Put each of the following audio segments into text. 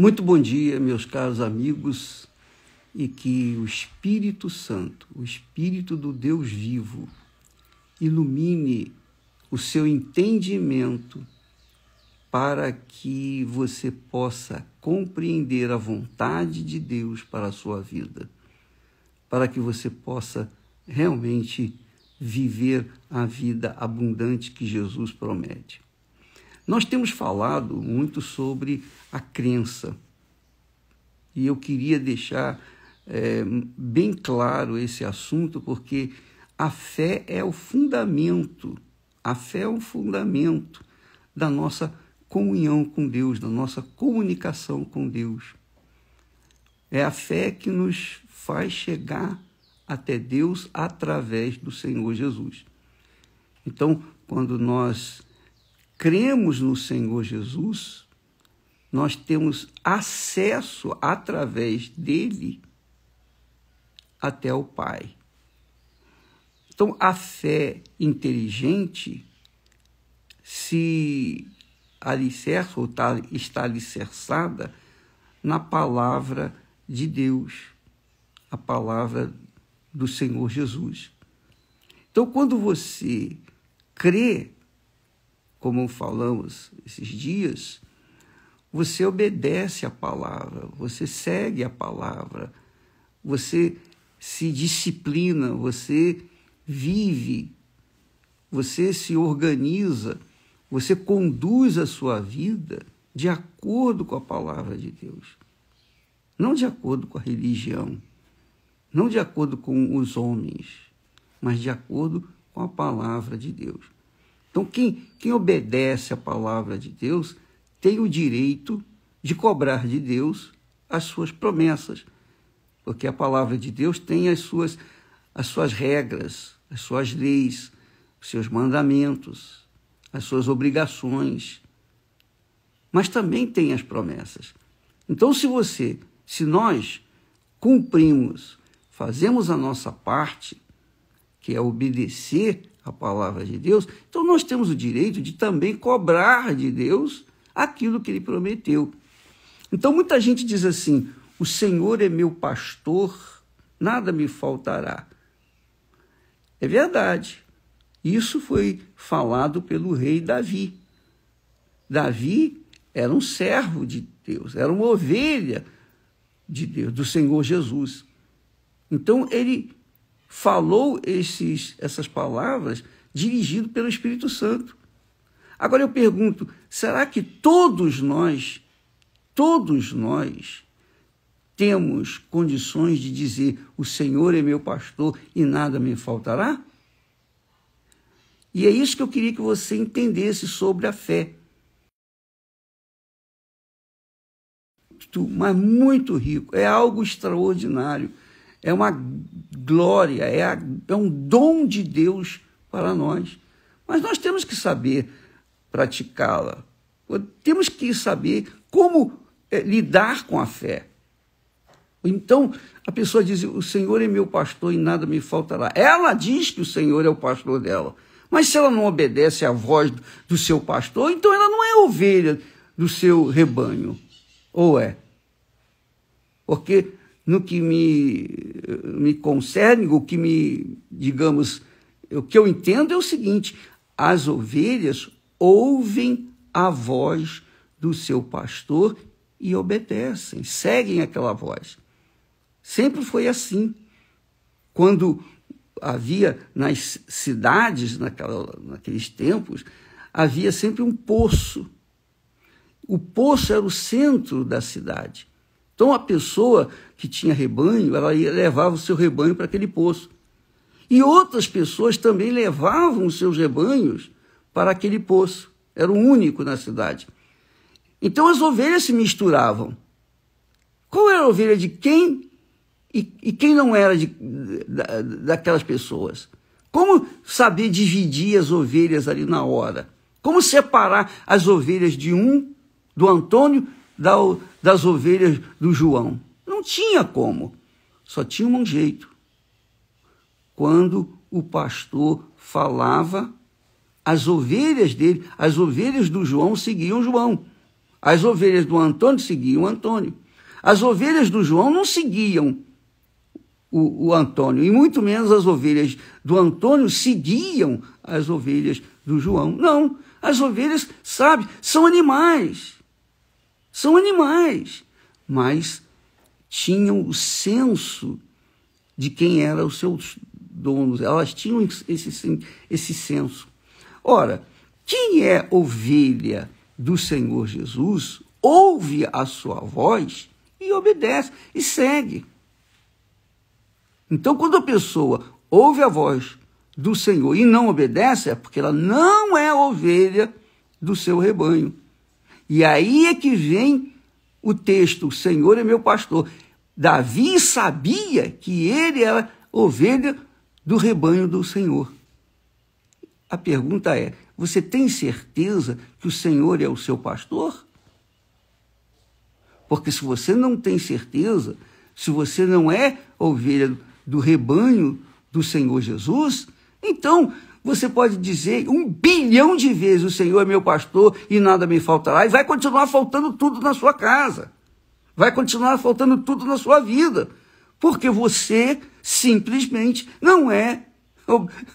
Muito bom dia, meus caros amigos, e que o Espírito Santo, o Espírito do Deus vivo, ilumine o seu entendimento para que você possa compreender a vontade de Deus para a sua vida, para que você possa realmente viver a vida abundante que Jesus promete. Nós temos falado muito sobre a crença. E eu queria deixar é, bem claro esse assunto, porque a fé é o fundamento, a fé é o fundamento da nossa comunhão com Deus, da nossa comunicação com Deus. É a fé que nos faz chegar até Deus através do Senhor Jesus. Então, quando nós cremos no Senhor Jesus, nós temos acesso através dele até o Pai. Então, a fé inteligente se alicerça ou tá, está alicerçada na palavra de Deus, a palavra do Senhor Jesus. Então, quando você crê como falamos esses dias, você obedece à palavra, você segue a palavra, você se disciplina, você vive, você se organiza, você conduz a sua vida de acordo com a palavra de Deus, não de acordo com a religião, não de acordo com os homens, mas de acordo com a palavra de Deus. Então, quem, quem obedece à palavra de Deus tem o direito de cobrar de Deus as suas promessas, porque a palavra de Deus tem as suas, as suas regras, as suas leis, os seus mandamentos, as suas obrigações, mas também tem as promessas. Então, se você, se nós cumprimos, fazemos a nossa parte, que é obedecer a palavra de Deus, então nós temos o direito de também cobrar de Deus aquilo que ele prometeu. Então muita gente diz assim: o Senhor é meu pastor, nada me faltará. É verdade. Isso foi falado pelo rei Davi. Davi era um servo de Deus, era uma ovelha de Deus, do Senhor Jesus. Então ele falou esses, essas palavras dirigido pelo Espírito Santo. Agora eu pergunto, será que todos nós, todos nós, temos condições de dizer: O Senhor é meu pastor e nada me faltará? E é isso que eu queria que você entendesse sobre a fé. Mas muito rico, é algo extraordinário é uma glória, é, a, é um dom de Deus para nós. Mas nós temos que saber praticá-la, temos que saber como é, lidar com a fé. Então a pessoa diz: O Senhor é meu pastor e nada me faltará. Ela diz que o Senhor é o pastor dela. Mas se ela não obedece à voz do seu pastor, então ela não é ovelha do seu rebanho. Ou é? Porque no que me, me concerne, o que me, digamos, o que eu entendo é o seguinte: as ovelhas ouvem a voz do seu pastor e obedecem, seguem aquela voz. Sempre foi assim. Quando havia nas cidades, naquela, naqueles tempos, havia sempre um poço. O poço era o centro da cidade. Então a pessoa que tinha rebanho, ela levava o seu rebanho para aquele poço. E outras pessoas também levavam os seus rebanhos para aquele poço. Era o único na cidade. Então as ovelhas se misturavam. Qual era a ovelha de quem e, e quem não era de, da, daquelas pessoas? Como saber dividir as ovelhas ali na hora? Como separar as ovelhas de um, do Antônio, da, das ovelhas do João? não tinha como. Só tinha um jeito. Quando o pastor falava, as ovelhas dele, as ovelhas do João seguiam João. As ovelhas do Antônio seguiam Antônio. As ovelhas do João não seguiam o, o, Antônio, e muito menos as ovelhas do Antônio seguiam as ovelhas do João. Não, as ovelhas, sabe, são animais. São animais, mas tinham o senso de quem era os seus donos, elas tinham esse, esse senso. Ora, quem é ovelha do Senhor Jesus ouve a sua voz e obedece e segue. Então, quando a pessoa ouve a voz do Senhor e não obedece, é porque ela não é ovelha do seu rebanho. E aí é que vem o texto: O Senhor é meu pastor. Davi sabia que ele era ovelha do rebanho do Senhor. A pergunta é: você tem certeza que o Senhor é o seu pastor? Porque se você não tem certeza, se você não é ovelha do rebanho do Senhor Jesus, então você pode dizer um bilhão de vezes: o Senhor é meu pastor e nada me faltará, e vai continuar faltando tudo na sua casa, vai continuar faltando tudo na sua vida, porque você simplesmente não é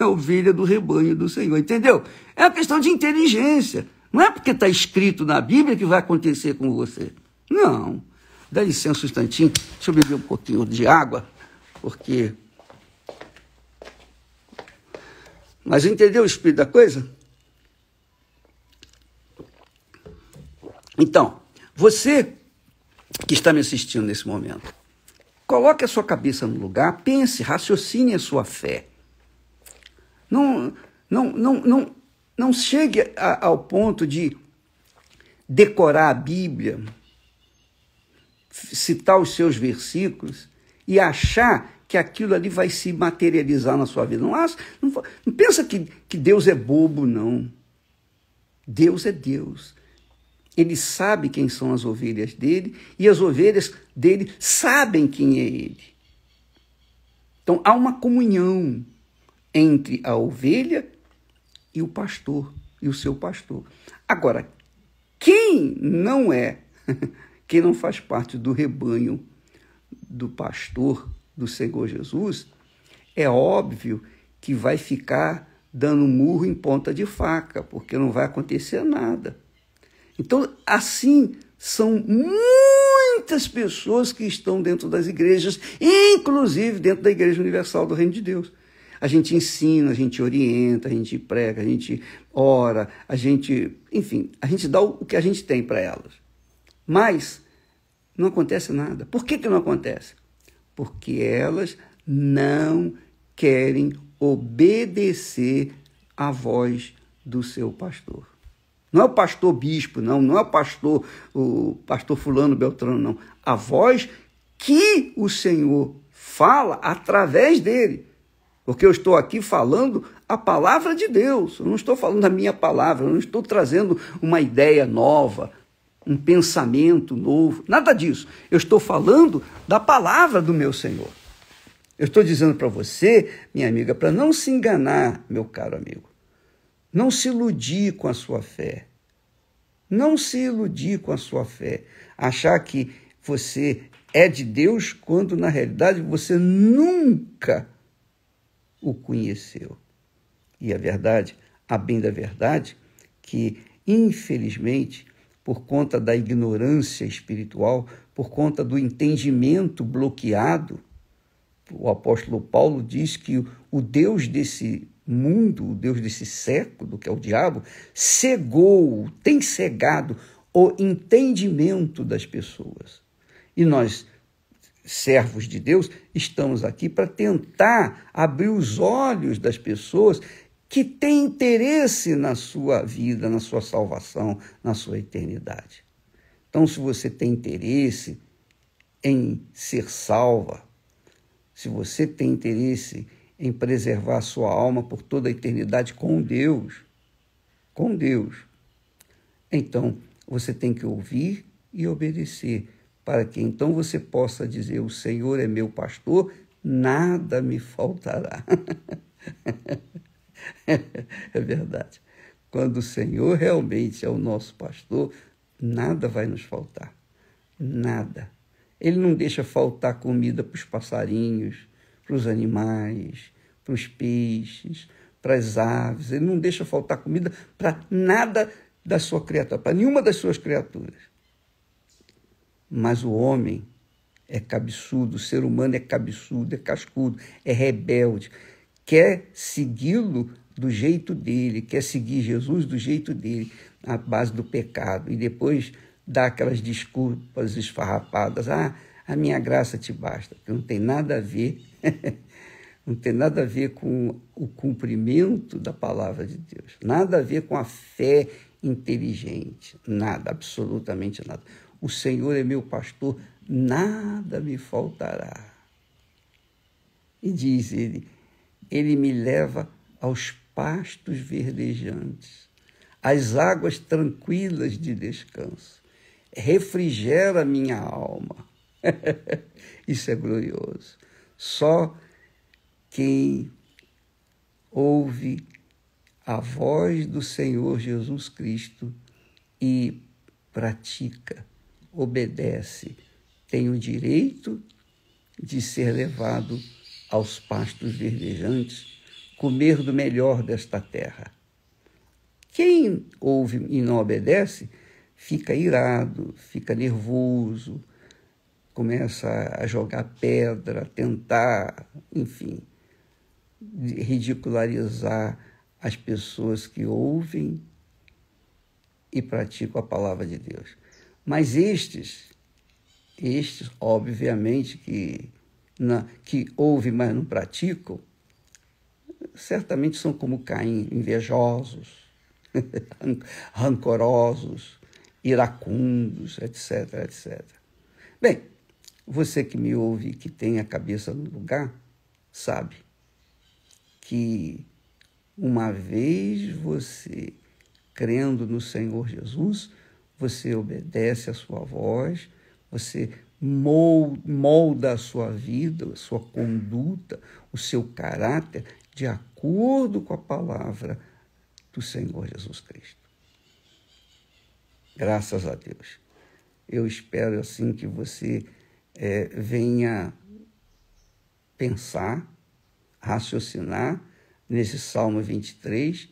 ovelha do rebanho do Senhor, entendeu? É uma questão de inteligência. Não é porque está escrito na Bíblia que vai acontecer com você. Não. Dá licença um instantinho, deixa eu beber um pouquinho de água, porque Mas entendeu o espírito da coisa? Então, você que está me assistindo nesse momento, coloque a sua cabeça no lugar, pense, raciocine a sua fé. Não, não, não, não, não chegue a, ao ponto de decorar a Bíblia, citar os seus versículos e achar que aquilo ali vai se materializar na sua vida. Não, acha, não, não pensa que, que Deus é bobo, não. Deus é Deus. Ele sabe quem são as ovelhas dele e as ovelhas dele sabem quem é ele. Então há uma comunhão entre a ovelha e o pastor, e o seu pastor. Agora, quem não é, quem não faz parte do rebanho do pastor, do Senhor Jesus, é óbvio que vai ficar dando murro em ponta de faca, porque não vai acontecer nada. Então, assim, são muitas pessoas que estão dentro das igrejas, inclusive dentro da Igreja Universal do Reino de Deus. A gente ensina, a gente orienta, a gente prega, a gente ora, a gente, enfim, a gente dá o que a gente tem para elas. Mas não acontece nada. Por que, que não acontece? porque elas não querem obedecer à voz do seu pastor. Não é o pastor bispo, não, não é o pastor, o pastor fulano Beltrano, não. A voz que o Senhor fala através dele. Porque eu estou aqui falando a palavra de Deus, eu não estou falando a minha palavra, eu não estou trazendo uma ideia nova, um pensamento novo, nada disso. Eu estou falando da palavra do meu Senhor. Eu estou dizendo para você, minha amiga, para não se enganar, meu caro amigo. Não se iludir com a sua fé. Não se iludir com a sua fé. Achar que você é de Deus quando na realidade você nunca o conheceu. E a verdade, a bem da verdade, que infelizmente por conta da ignorância espiritual, por conta do entendimento bloqueado. O apóstolo Paulo diz que o Deus desse mundo, o Deus desse século, que é o diabo, cegou, tem cegado o entendimento das pessoas. E nós, servos de Deus, estamos aqui para tentar abrir os olhos das pessoas que tem interesse na sua vida, na sua salvação, na sua eternidade. Então, se você tem interesse em ser salva, se você tem interesse em preservar a sua alma por toda a eternidade com Deus, com Deus, então você tem que ouvir e obedecer, para que então você possa dizer: O Senhor é meu pastor, nada me faltará. é verdade. Quando o Senhor realmente é o nosso pastor, nada vai nos faltar. Nada. Ele não deixa faltar comida para os passarinhos, para os animais, para os peixes, para as aves. Ele não deixa faltar comida para nada da sua criatura, para nenhuma das suas criaturas. Mas o homem é cabeçudo, o ser humano é cabeçudo, é cascudo, é rebelde quer segui-lo do jeito dele, quer seguir Jesus do jeito dele, na base do pecado, e depois dá aquelas desculpas esfarrapadas: ah, a minha graça te basta, que não tem nada a ver, não tem nada a ver com o cumprimento da palavra de Deus, nada a ver com a fé inteligente, nada, absolutamente nada. O Senhor é meu pastor, nada me faltará. E diz ele: ele me leva aos pastos verdejantes, às águas tranquilas de descanso. Refrigera minha alma. Isso é glorioso. Só quem ouve a voz do Senhor Jesus Cristo e pratica, obedece, tem o direito de ser levado aos pastos verdejantes, comer do melhor desta terra. Quem ouve e não obedece fica irado, fica nervoso, começa a jogar pedra, a tentar, enfim, ridicularizar as pessoas que ouvem e praticam a palavra de Deus. Mas estes, estes, obviamente que na, que ouvem, mas não praticam, certamente são como Caim, invejosos, rancorosos, iracundos, etc, etc. Bem, você que me ouve, que tem a cabeça no lugar, sabe que uma vez você crendo no Senhor Jesus, você obedece a sua voz, você molda a sua vida, a sua conduta, o seu caráter, de acordo com a palavra do Senhor Jesus Cristo. Graças a Deus. Eu espero assim que você é, venha pensar, raciocinar nesse Salmo 23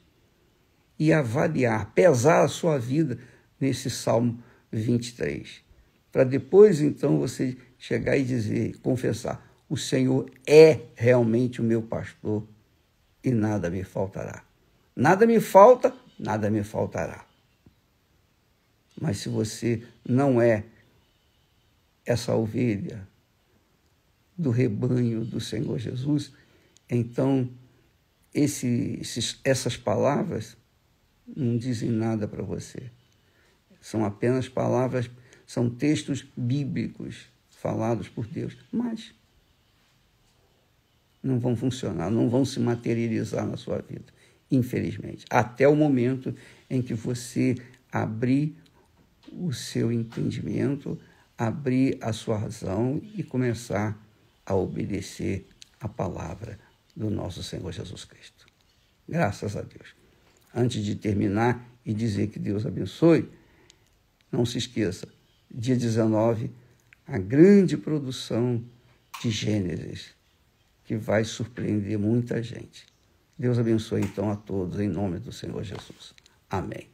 e avaliar, pesar a sua vida nesse Salmo 23 para depois então você chegar e dizer, confessar: o Senhor é realmente o meu pastor e nada me faltará. Nada me falta, nada me faltará. Mas se você não é essa ovelha do rebanho do Senhor Jesus, então esse, esses, essas palavras não dizem nada para você. São apenas palavras são textos bíblicos falados por Deus, mas não vão funcionar, não vão se materializar na sua vida, infelizmente, até o momento em que você abrir o seu entendimento, abrir a sua razão e começar a obedecer a palavra do nosso Senhor Jesus Cristo. Graças a Deus. Antes de terminar e dizer que Deus abençoe, não se esqueça, dia 19, a grande produção de Gênesis, que vai surpreender muita gente. Deus abençoe então a todos, em nome do Senhor Jesus. Amém.